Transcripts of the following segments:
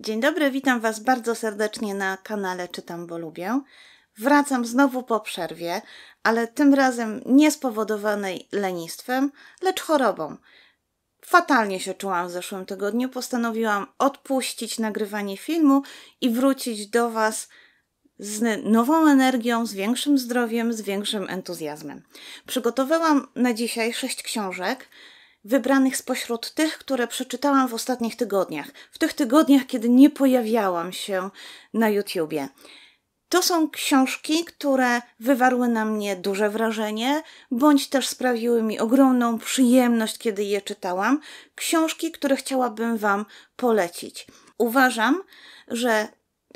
Dzień dobry, witam Was bardzo serdecznie na kanale Czytam, bo lubię. Wracam znowu po przerwie, ale tym razem nie spowodowanej lenistwem, lecz chorobą. Fatalnie się czułam w zeszłym tygodniu, postanowiłam odpuścić nagrywanie filmu i wrócić do Was z nową energią, z większym zdrowiem, z większym entuzjazmem. Przygotowałam na dzisiaj sześć książek, wybranych spośród tych, które przeczytałam w ostatnich tygodniach, w tych tygodniach, kiedy nie pojawiałam się na YouTubie. To są książki, które wywarły na mnie duże wrażenie, bądź też sprawiły mi ogromną przyjemność, kiedy je czytałam. Książki, które chciałabym Wam polecić. Uważam, że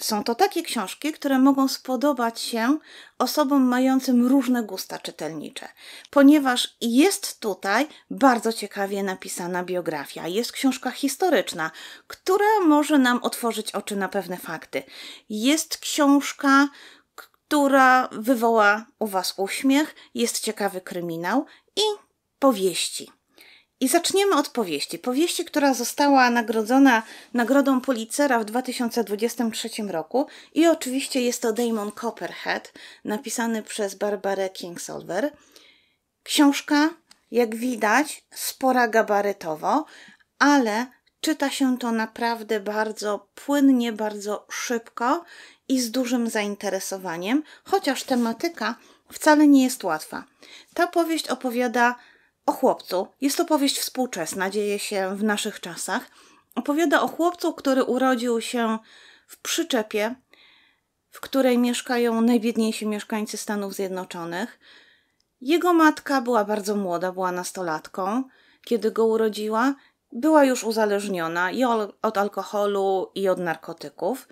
są to takie książki, które mogą spodobać się osobom mającym różne gusta czytelnicze, ponieważ jest tutaj bardzo ciekawie napisana biografia. Jest książka historyczna, która może nam otworzyć oczy na pewne fakty. Jest książka, która wywoła u Was uśmiech, jest ciekawy kryminał i powieści. I zaczniemy od powieści. Powieści, która została nagrodzona Nagrodą Pulitzera w 2023 roku. I oczywiście jest to Damon Copperhead, napisany przez Barbarę Kingsolver. Książka, jak widać, spora gabarytowo, ale czyta się to naprawdę bardzo płynnie, bardzo szybko i z dużym zainteresowaniem, chociaż tematyka wcale nie jest łatwa. Ta powieść opowiada o chłopcu. Jest to powieść współczesna, dzieje się w naszych czasach. Opowiada o chłopcu, który urodził się w przyczepie, w której mieszkają najbiedniejsi mieszkańcy Stanów Zjednoczonych. Jego matka była bardzo młoda, była nastolatką, kiedy go urodziła. Była już uzależniona i od alkoholu, i od narkotyków.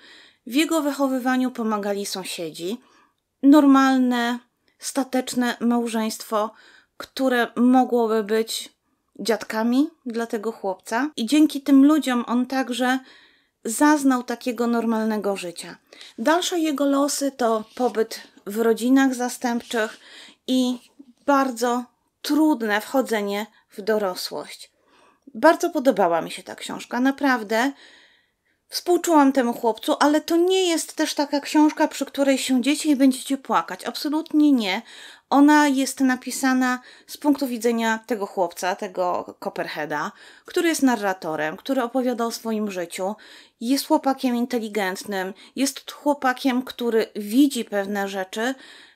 W jego wychowywaniu pomagali sąsiedzi. Normalne, stateczne małżeństwo które mogłoby być dziadkami dla tego chłopca. I dzięki tym ludziom on także zaznał takiego normalnego życia. Dalsze jego losy to pobyt w rodzinach zastępczych i bardzo trudne wchodzenie w dorosłość. Bardzo podobała mi się ta książka, naprawdę. Współczułam temu chłopcu, ale to nie jest też taka książka, przy której się dzieci i będziecie płakać. Absolutnie nie. Ona jest napisana z punktu widzenia tego chłopca, tego Copperheada, który jest narratorem, który opowiada o swoim życiu. Jest chłopakiem inteligentnym, jest chłopakiem, który widzi pewne rzeczy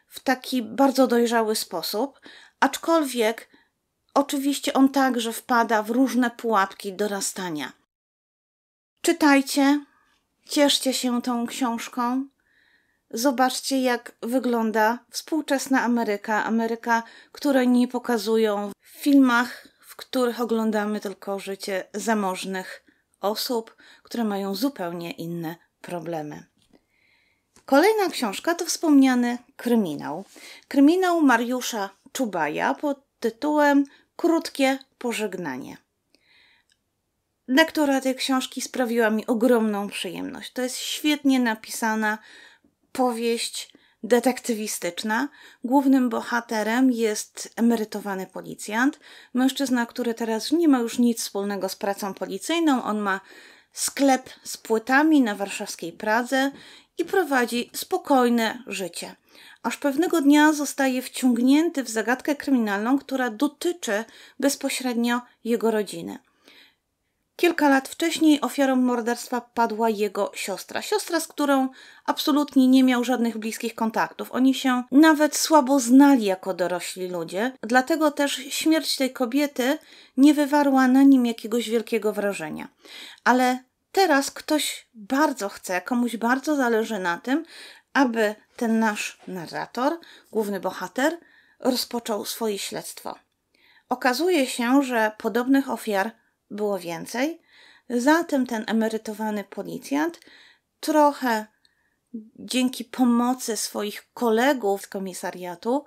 w taki bardzo dojrzały sposób, aczkolwiek oczywiście on także wpada w różne pułapki dorastania. Czytajcie, cieszcie się tą książką. Zobaczcie, jak wygląda współczesna Ameryka, Ameryka, której nie pokazują w filmach, w których oglądamy tylko życie zamożnych osób, które mają zupełnie inne problemy. Kolejna książka to wspomniany kryminał. Kryminał Mariusza Czubaja pod tytułem Krótkie pożegnanie. Lektura tej książki sprawiła mi ogromną przyjemność. To jest świetnie napisana powieść detektywistyczna. Głównym bohaterem jest emerytowany policjant, mężczyzna, który teraz nie ma już nic wspólnego z pracą policyjną. On ma sklep z płytami na warszawskiej Pradze i prowadzi spokojne życie. Aż pewnego dnia zostaje wciągnięty w zagadkę kryminalną, która dotyczy bezpośrednio jego rodziny. Kilka lat wcześniej ofiarą morderstwa padła jego siostra. Siostra, z którą absolutnie nie miał żadnych bliskich kontaktów. Oni się nawet słabo znali jako dorośli ludzie, dlatego też śmierć tej kobiety nie wywarła na nim jakiegoś wielkiego wrażenia. Ale teraz ktoś bardzo chce, komuś bardzo zależy na tym, aby ten nasz narrator, główny bohater, rozpoczął swoje śledztwo. Okazuje się, że podobnych ofiar było więcej. Zatem ten emerytowany policjant trochę dzięki pomocy swoich kolegów z komisariatu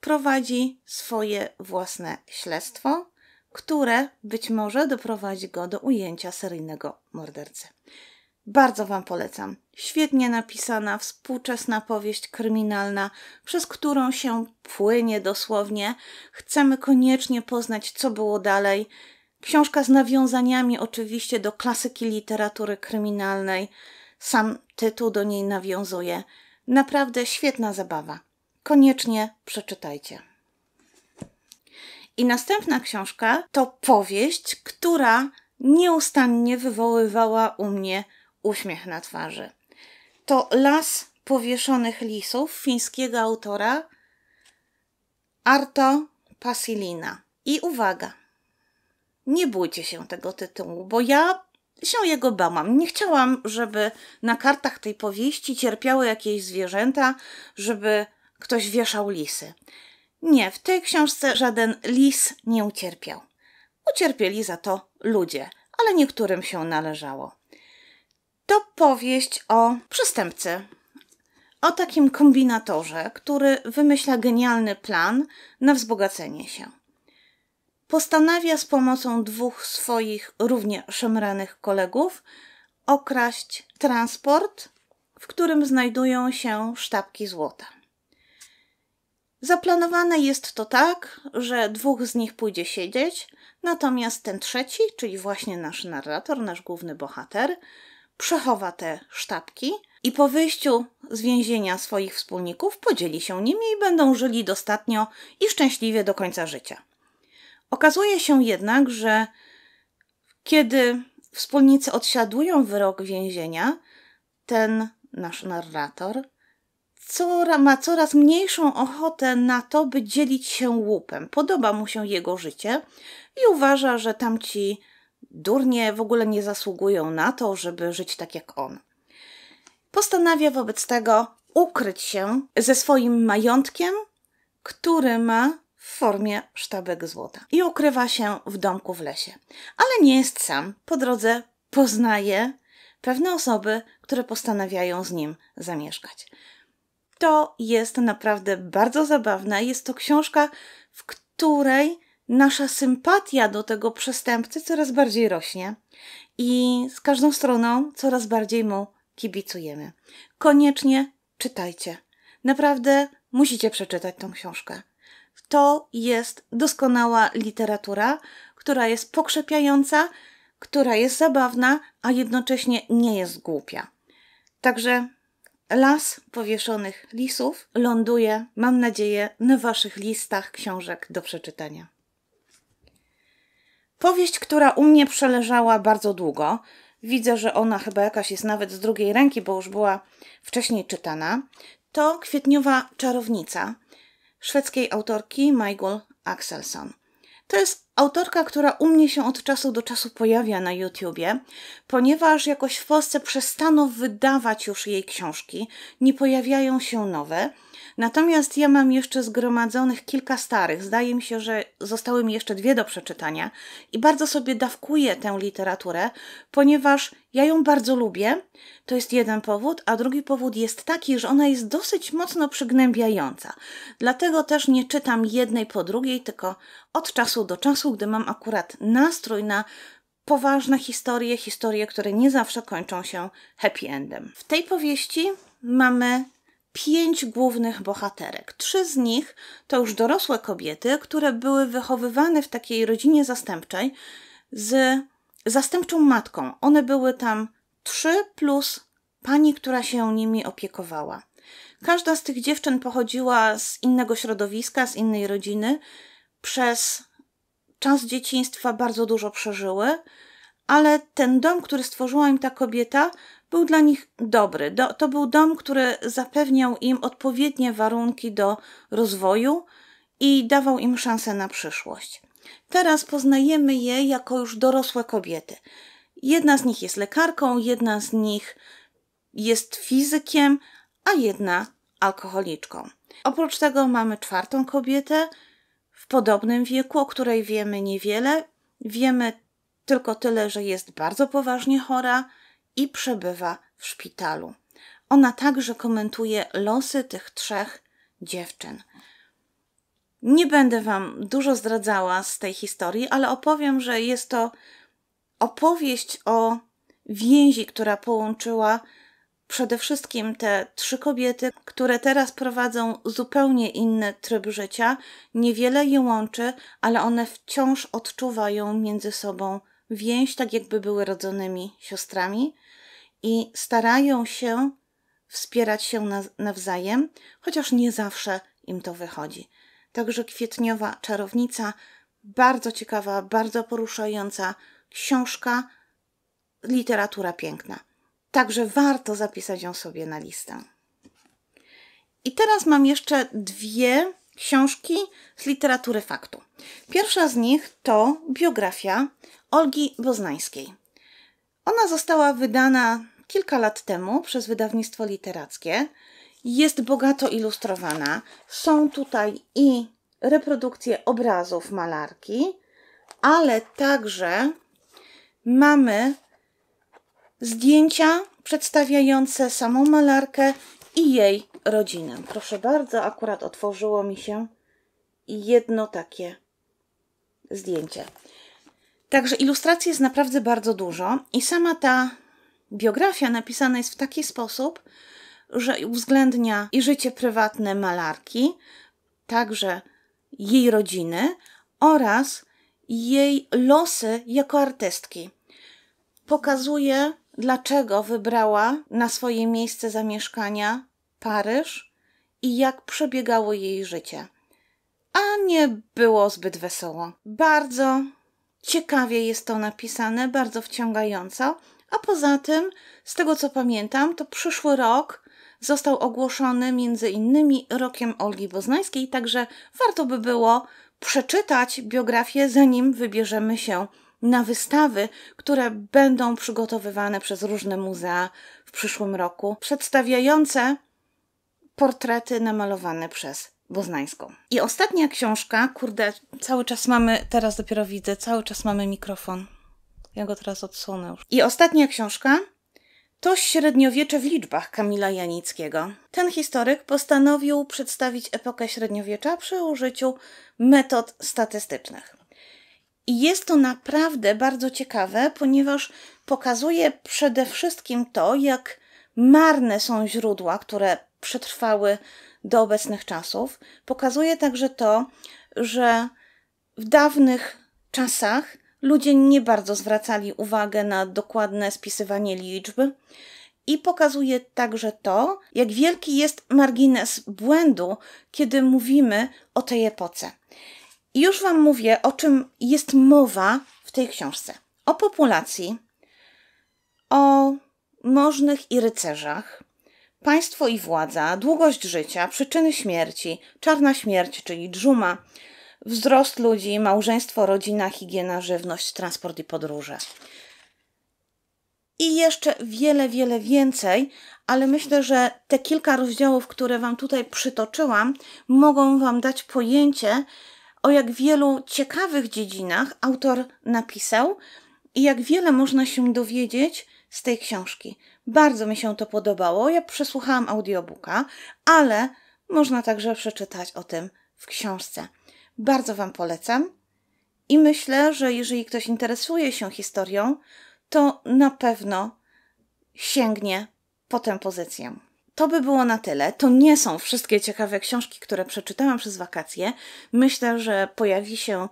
prowadzi swoje własne śledztwo, które być może doprowadzi go do ujęcia seryjnego mordercy. Bardzo Wam polecam. Świetnie napisana, współczesna powieść kryminalna, przez którą się płynie dosłownie. Chcemy koniecznie poznać, co było dalej, Książka z nawiązaniami oczywiście do klasyki literatury kryminalnej. Sam tytuł do niej nawiązuje. Naprawdę świetna zabawa. Koniecznie przeczytajcie. I następna książka to powieść, która nieustannie wywoływała u mnie uśmiech na twarzy. To Las powieszonych lisów fińskiego autora Arto Pasilina. I uwaga, nie bójcie się tego tytułu, bo ja się jego bałam. Nie chciałam, żeby na kartach tej powieści cierpiały jakieś zwierzęta, żeby ktoś wieszał lisy. Nie, w tej książce żaden lis nie ucierpiał. Ucierpieli za to ludzie, ale niektórym się należało. To powieść o przestępcy, o takim kombinatorze, który wymyśla genialny plan na wzbogacenie się postanawia z pomocą dwóch swoich równie szemranych kolegów okraść transport, w którym znajdują się sztabki złota. Zaplanowane jest to tak, że dwóch z nich pójdzie siedzieć, natomiast ten trzeci, czyli właśnie nasz narrator, nasz główny bohater, przechowa te sztabki i po wyjściu z więzienia swoich wspólników podzieli się nimi i będą żyli dostatnio i szczęśliwie do końca życia. Okazuje się jednak, że kiedy wspólnicy odsiadują wyrok więzienia, ten nasz narrator ma coraz mniejszą ochotę na to, by dzielić się łupem. Podoba mu się jego życie i uważa, że tamci durnie w ogóle nie zasługują na to, żeby żyć tak jak on. Postanawia wobec tego ukryć się ze swoim majątkiem, który ma w formie sztabek złota i ukrywa się w domku w lesie. Ale nie jest sam. Po drodze poznaje pewne osoby, które postanawiają z nim zamieszkać. To jest naprawdę bardzo zabawne. Jest to książka, w której nasza sympatia do tego przestępcy coraz bardziej rośnie i z każdą stroną coraz bardziej mu kibicujemy. Koniecznie czytajcie. Naprawdę musicie przeczytać tą książkę to jest doskonała literatura, która jest pokrzepiająca, która jest zabawna, a jednocześnie nie jest głupia. Także las powieszonych lisów ląduje, mam nadzieję, na Waszych listach książek do przeczytania. Powieść, która u mnie przeleżała bardzo długo, widzę, że ona chyba jakaś jest nawet z drugiej ręki, bo już była wcześniej czytana, to kwietniowa czarownica szwedzkiej autorki Michael Axelson. To jest autorka, która u mnie się od czasu do czasu pojawia na YouTubie, ponieważ jakoś w Polsce przestano wydawać już jej książki, nie pojawiają się nowe – Natomiast ja mam jeszcze zgromadzonych kilka starych. Zdaje mi się, że zostały mi jeszcze dwie do przeczytania i bardzo sobie dawkuję tę literaturę, ponieważ ja ją bardzo lubię. To jest jeden powód, a drugi powód jest taki, że ona jest dosyć mocno przygnębiająca. Dlatego też nie czytam jednej po drugiej, tylko od czasu do czasu, gdy mam akurat nastrój na poważne historie, historie, które nie zawsze kończą się happy endem. W tej powieści mamy pięć głównych bohaterek. Trzy z nich to już dorosłe kobiety, które były wychowywane w takiej rodzinie zastępczej z zastępczą matką. One były tam trzy plus pani, która się nimi opiekowała. Każda z tych dziewczyn pochodziła z innego środowiska, z innej rodziny. Przez czas dzieciństwa bardzo dużo przeżyły, ale ten dom, który stworzyła im ta kobieta, był dla nich dobry. Do, to był dom, który zapewniał im odpowiednie warunki do rozwoju i dawał im szansę na przyszłość. Teraz poznajemy je jako już dorosłe kobiety. Jedna z nich jest lekarką, jedna z nich jest fizykiem, a jedna alkoholiczką. Oprócz tego mamy czwartą kobietę w podobnym wieku, o której wiemy niewiele. Wiemy tylko tyle, że jest bardzo poważnie chora, i przebywa w szpitalu. Ona także komentuje losy tych trzech dziewczyn. Nie będę Wam dużo zdradzała z tej historii, ale opowiem, że jest to opowieść o więzi, która połączyła przede wszystkim te trzy kobiety, które teraz prowadzą zupełnie inny tryb życia. Niewiele je łączy, ale one wciąż odczuwają między sobą więź, tak jakby były rodzonymi siostrami i starają się wspierać się nawzajem, chociaż nie zawsze im to wychodzi. Także kwietniowa czarownica, bardzo ciekawa, bardzo poruszająca książka, literatura piękna. Także warto zapisać ją sobie na listę. I teraz mam jeszcze dwie książki z literatury faktu. Pierwsza z nich to biografia Olgi Boznańskiej. Ona została wydana kilka lat temu przez wydawnictwo literackie. Jest bogato ilustrowana. Są tutaj i reprodukcje obrazów malarki, ale także mamy zdjęcia przedstawiające samą malarkę i jej rodzinę. Proszę bardzo, akurat otworzyło mi się jedno takie zdjęcie. Także ilustracji jest naprawdę bardzo dużo i sama ta biografia napisana jest w taki sposób, że uwzględnia i życie prywatne malarki, także jej rodziny oraz jej losy jako artystki. Pokazuje, dlaczego wybrała na swoje miejsce zamieszkania Paryż i jak przebiegało jej życie. A nie było zbyt wesoło. Bardzo ciekawie jest to napisane, bardzo wciągająco. A poza tym, z tego co pamiętam, to przyszły rok został ogłoszony między innymi rokiem Olgi Boznańskiej, także warto by było przeczytać biografię, zanim wybierzemy się na wystawy, które będą przygotowywane przez różne muzea w przyszłym roku, przedstawiające portrety namalowane przez Boznańską. I ostatnia książka, kurde, cały czas mamy, teraz dopiero widzę, cały czas mamy mikrofon. Ja go teraz odsunę. I ostatnia książka to średniowiecze w liczbach Kamila Janickiego. Ten historyk postanowił przedstawić epokę średniowiecza przy użyciu metod statystycznych. I jest to naprawdę bardzo ciekawe, ponieważ pokazuje przede wszystkim to, jak marne są źródła, które przetrwały do obecnych czasów. Pokazuje także to, że w dawnych czasach ludzie nie bardzo zwracali uwagę na dokładne spisywanie liczb. I pokazuje także to, jak wielki jest margines błędu, kiedy mówimy o tej epoce. I już Wam mówię, o czym jest mowa w tej książce: o populacji, o możnych i rycerzach, Państwo i władza, długość życia, przyczyny śmierci, czarna śmierć, czyli dżuma, wzrost ludzi, małżeństwo, rodzina, higiena, żywność, transport i podróże. I jeszcze wiele, wiele więcej, ale myślę, że te kilka rozdziałów, które Wam tutaj przytoczyłam, mogą Wam dać pojęcie, o jak wielu ciekawych dziedzinach autor napisał i jak wiele można się dowiedzieć z tej książki. Bardzo mi się to podobało. Ja przesłuchałam audiobooka, ale można także przeczytać o tym w książce. Bardzo Wam polecam i myślę, że jeżeli ktoś interesuje się historią, to na pewno sięgnie po tę pozycję. To by było na tyle. To nie są wszystkie ciekawe książki, które przeczytałam przez wakacje. Myślę, że pojawi się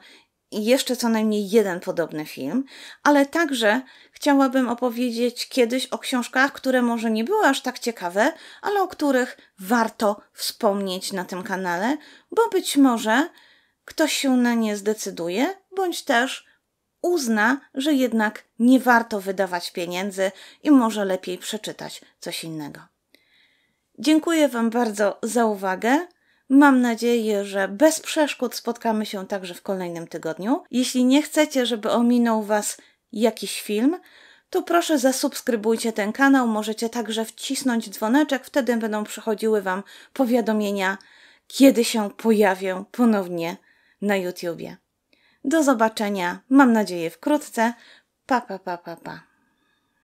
i jeszcze co najmniej jeden podobny film, ale także chciałabym opowiedzieć kiedyś o książkach, które może nie były aż tak ciekawe, ale o których warto wspomnieć na tym kanale, bo być może ktoś się na nie zdecyduje, bądź też uzna, że jednak nie warto wydawać pieniędzy i może lepiej przeczytać coś innego. Dziękuję Wam bardzo za uwagę. Mam nadzieję, że bez przeszkód spotkamy się także w kolejnym tygodniu. Jeśli nie chcecie, żeby ominął Was jakiś film, to proszę zasubskrybujcie ten kanał. Możecie także wcisnąć dzwoneczek, wtedy będą przychodziły Wam powiadomienia, kiedy się pojawię ponownie na YouTubie. Do zobaczenia, mam nadzieję wkrótce. Pa, pa, pa, pa, pa.